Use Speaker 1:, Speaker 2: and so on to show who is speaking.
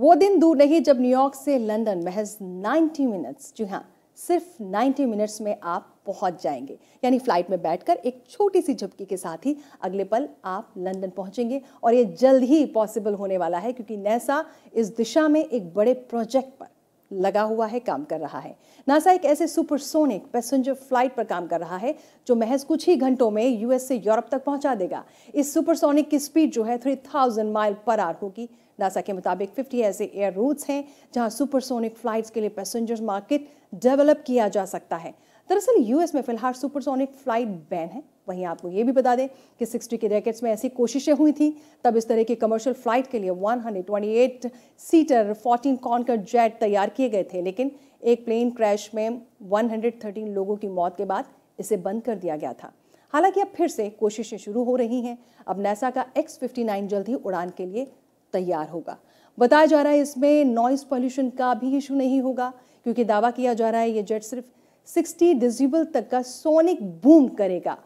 Speaker 1: वो दिन दूर नहीं जब न्यूयॉर्क से लंदन महज 90 मिनट्स जी हाँ सिर्फ 90 मिनट्स में आप पहुंच जाएंगे यानी फ्लाइट में बैठकर एक छोटी सी झपकी के साथ ही अगले पल आप लंदन पहुंचेंगे और ये जल्द ही पॉसिबल होने वाला है क्योंकि नैसा इस दिशा में एक बड़े प्रोजेक्ट पर लगा हुआ है काम कर रहा है नासा एक ऐसे सुपरसोनिक पैसेंजर फ्लाइट पर काम कर रहा है जो महज कुछ ही घंटों में यूएस से यूरोप तक पहुंचा देगा इस सुपरसोनिक की स्पीड जो है three thousand mile per hour होगी नासा के मुताबिक 50 ऐसे एयर रूट्स हैं जहां सुपरसोनिक फ्लाइट्स के लिए पैसेंजर मार्केट डेवलप किया जा सकता है दरअसल यूएस में फिलहाल सुपरसोनिक फ्लाइट बैन है वहीं आपको ये भी बता दें कि 60 के रैकेट्स में ऐसी कोशिशें हुई थी तब इस तरह की कमर्शियल फ्लाइट के लिए 128 सीटर 14 कॉन्कर जेट तैयार किए गए थे लेकिन एक प्लेन क्रैश में 113 लोगों की मौत के बाद इसे बंद कर दिया गया था हालांकि अब फिर से कोशिशें शुरू हो रही हैं अब नैसा का एक्स फिफ्टी जल्द ही उड़ान के लिए तैयार होगा बताया जा रहा है इसमें नॉइज़ पॉल्यूशन का भी इशू नहीं होगा क्योंकि दावा किया जा रहा है ये जेट सिर्फ 60 डिजिबल तक का सोनिक बूम करेगा